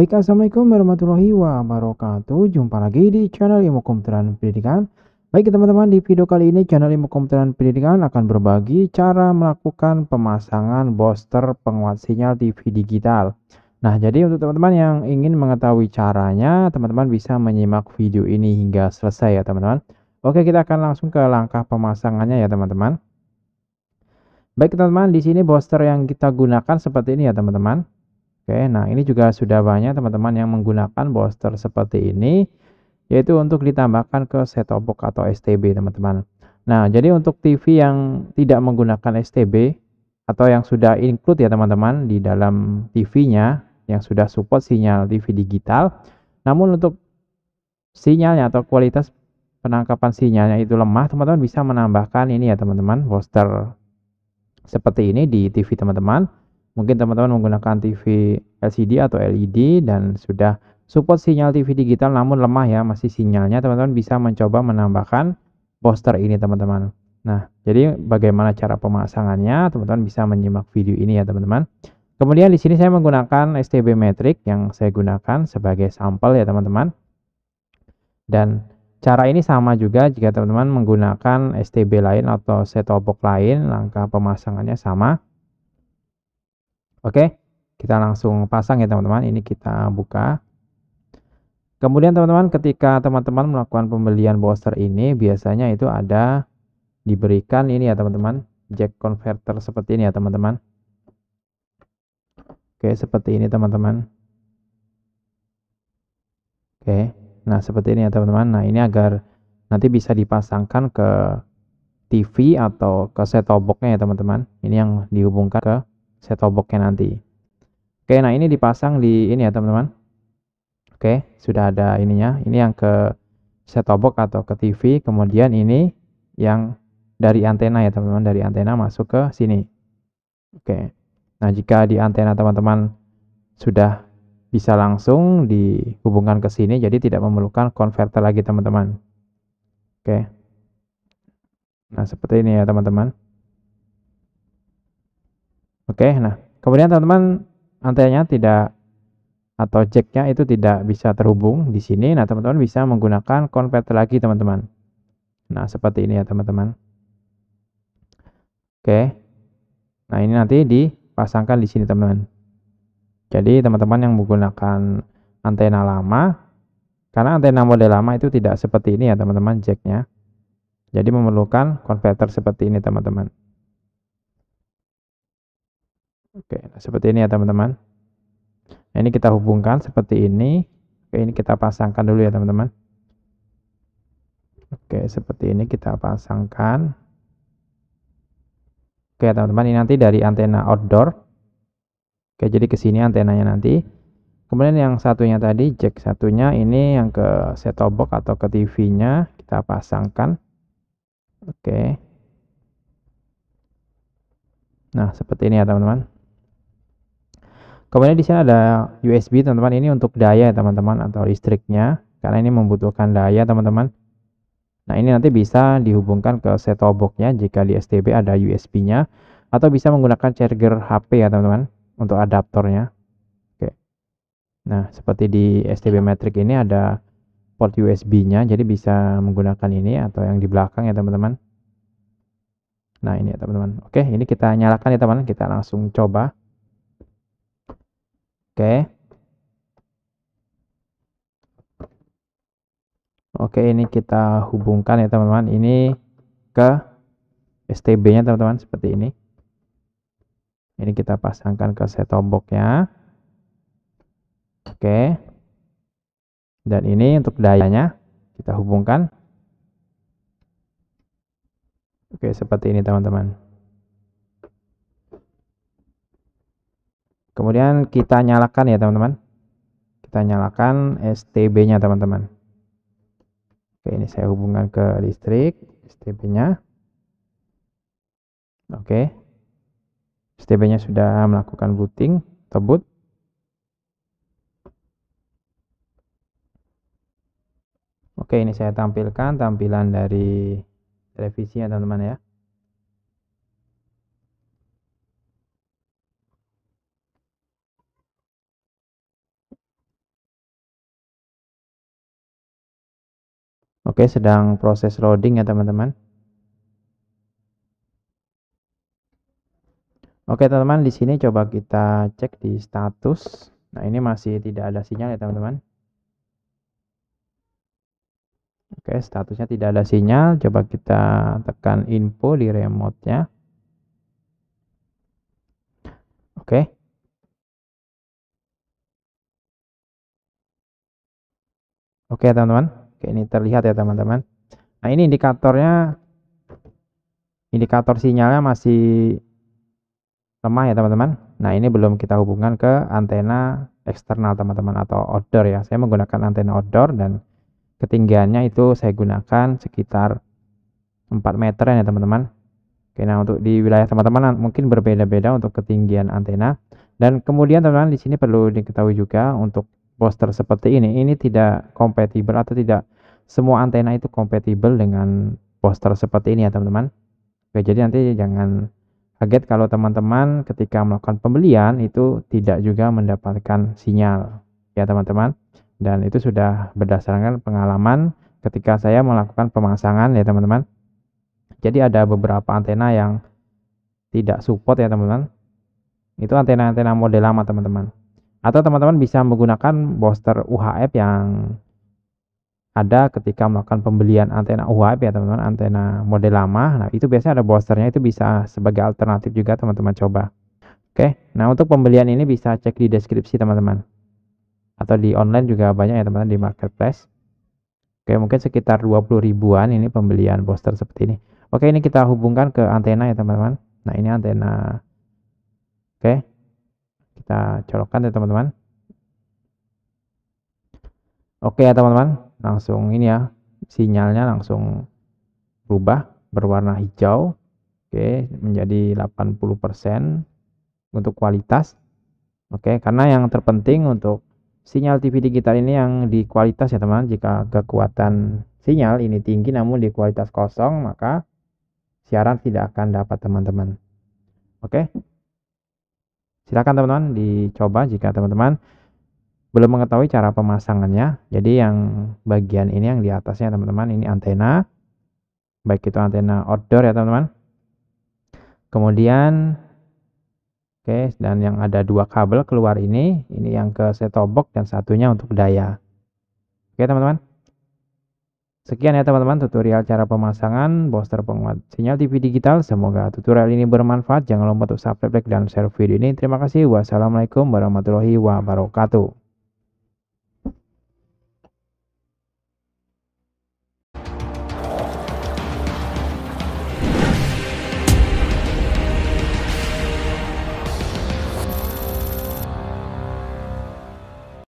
Baik, Assalamualaikum warahmatullahi wabarakatuh. Jumpa lagi di channel Ilmu Komputeran Pendidikan. Baik teman-teman, di video kali ini channel Ilmu Komputeran Pendidikan akan berbagi cara melakukan pemasangan booster penguat sinyal TV digital. Nah, jadi untuk teman-teman yang ingin mengetahui caranya, teman-teman bisa menyimak video ini hingga selesai ya teman-teman. Oke, kita akan langsung ke langkah pemasangannya ya teman-teman. Baik teman-teman, di sini booster yang kita gunakan seperti ini ya teman-teman. Oke, nah ini juga sudah banyak teman-teman yang menggunakan booster seperti ini yaitu untuk ditambahkan ke set-top box atau STB teman-teman. Nah, jadi untuk TV yang tidak menggunakan STB atau yang sudah include ya teman-teman di dalam TV-nya yang sudah support sinyal TV digital, namun untuk sinyalnya atau kualitas penangkapan sinyalnya itu lemah, teman-teman bisa menambahkan ini ya teman-teman, booster seperti ini di TV teman-teman Mungkin teman-teman menggunakan TV LCD atau LED dan sudah support sinyal TV digital namun lemah ya masih sinyalnya teman-teman bisa mencoba menambahkan poster ini teman-teman. Nah, jadi bagaimana cara pemasangannya? Teman-teman bisa menyimak video ini ya, teman-teman. Kemudian di sini saya menggunakan STB metric yang saya gunakan sebagai sampel ya, teman-teman. Dan cara ini sama juga jika teman-teman menggunakan STB lain atau set top box lain, langkah pemasangannya sama. Oke, kita langsung pasang ya teman-teman. Ini kita buka. Kemudian teman-teman ketika teman-teman melakukan pembelian booster ini biasanya itu ada diberikan ini ya teman-teman, jack converter seperti ini ya teman-teman. Oke, seperti ini teman-teman. Oke. Nah, seperti ini ya teman-teman. Nah, ini agar nanti bisa dipasangkan ke TV atau ke set-top boxnya ya teman-teman. Ini yang dihubungkan ke set top boxnya nanti oke nah ini dipasang di ini ya teman-teman oke sudah ada ininya ini yang ke set top box atau ke TV kemudian ini yang dari antena ya teman-teman dari antena masuk ke sini oke nah jika di antena teman-teman sudah bisa langsung dihubungkan ke sini jadi tidak memerlukan konverter lagi teman-teman oke nah seperti ini ya teman-teman Oke, okay, nah kemudian teman-teman antenanya tidak atau jacknya itu tidak bisa terhubung di sini. Nah teman-teman bisa menggunakan converter lagi teman-teman. Nah seperti ini ya teman-teman. Oke, okay. nah ini nanti dipasangkan di sini teman-teman. Jadi teman-teman yang menggunakan antena lama, karena antena model lama itu tidak seperti ini ya teman-teman jacknya. Jadi memerlukan konverter seperti ini teman-teman. Oke, nah seperti ini ya teman-teman. Nah, ini kita hubungkan seperti ini. Oke, ini kita pasangkan dulu ya teman-teman. Oke, seperti ini kita pasangkan. Oke, teman-teman, ini nanti dari antena outdoor. Oke, jadi ke sini antenanya nanti. Kemudian yang satunya tadi, jack satunya ini yang ke set-top box atau ke TV-nya kita pasangkan. Oke. Nah, seperti ini ya, teman-teman. Kemudian di sini ada USB teman-teman ini untuk daya teman-teman atau listriknya karena ini membutuhkan daya teman-teman. Nah ini nanti bisa dihubungkan ke set-top boxnya jika di STB ada USB-nya atau bisa menggunakan charger HP ya teman-teman untuk adaptornya. Oke. Nah seperti di STB Matrix ini ada port USB-nya jadi bisa menggunakan ini atau yang di belakang ya teman-teman. Nah ini ya teman-teman. Oke ini kita nyalakan ya teman-teman kita langsung coba. Oke. Oke, ini kita hubungkan ya teman-teman. Ini ke STB-nya teman-teman seperti ini. Ini kita pasangkan ke set-top box-nya. Oke. Dan ini untuk dayanya kita hubungkan. Oke, seperti ini teman-teman. kemudian kita nyalakan ya teman-teman kita nyalakan STB nya teman-teman oke ini saya hubungkan ke listrik STB nya oke STB nya sudah melakukan booting atau boot oke ini saya tampilkan tampilan dari televisi ya teman-teman ya Oke, sedang proses loading ya teman-teman. Oke teman-teman, di sini coba kita cek di status. Nah ini masih tidak ada sinyal ya teman-teman. Oke, statusnya tidak ada sinyal. Coba kita tekan info di remote-nya. Oke. Oke teman-teman. Oke, ini terlihat ya teman-teman. Nah, ini indikatornya indikator sinyalnya masih lemah ya teman-teman. Nah, ini belum kita hubungkan ke antena eksternal teman-teman atau outdoor ya. Saya menggunakan antena outdoor dan ketinggiannya itu saya gunakan sekitar 4 meter ya teman-teman. Oke, nah untuk di wilayah teman-teman mungkin berbeda-beda untuk ketinggian antena. Dan kemudian teman-teman di sini perlu diketahui juga untuk poster seperti ini ini tidak kompatibel atau tidak semua antena itu kompatibel dengan poster seperti ini ya teman-teman Oke jadi nanti jangan kaget kalau teman-teman ketika melakukan pembelian itu tidak juga mendapatkan sinyal ya teman-teman dan itu sudah berdasarkan pengalaman ketika saya melakukan pemasangan ya teman-teman jadi ada beberapa antena yang tidak support ya teman-teman itu antena-antena model lama teman-teman atau teman-teman bisa menggunakan booster UHF yang ada ketika melakukan pembelian antena UHF ya teman-teman, antena model lama. Nah, itu biasanya ada boosternya itu bisa sebagai alternatif juga teman-teman coba. Oke. Nah, untuk pembelian ini bisa cek di deskripsi teman-teman. Atau di online juga banyak ya teman-teman di marketplace. Oke, mungkin sekitar 20 ribuan ini pembelian booster seperti ini. Oke, ini kita hubungkan ke antena ya teman-teman. Nah, ini antena. Oke kita colokkan ya teman-teman oke ya teman-teman langsung ini ya sinyalnya langsung berubah berwarna hijau Oke, menjadi 80% untuk kualitas. Oke, karena yang terpenting untuk sinyal TV digital ini yang di kualitas ya teman. Jika kekuatan sinyal ini tinggi namun di kualitas kosong, maka siaran tidak akan dapat teman-teman. Oke. Silakan teman-teman dicoba jika teman-teman belum mengetahui cara pemasangannya. Jadi yang bagian ini yang di atasnya teman-teman ini antena. Baik itu antena outdoor ya teman-teman. Kemudian oke okay, dan yang ada dua kabel keluar ini, ini yang ke set top box dan satunya untuk daya. Oke okay, teman-teman. Sekian ya teman-teman tutorial cara pemasangan booster penguat sinyal TV digital. Semoga tutorial ini bermanfaat. Jangan lupa untuk subscribe, dan share video ini. Terima kasih. Wassalamualaikum warahmatullahi wabarakatuh.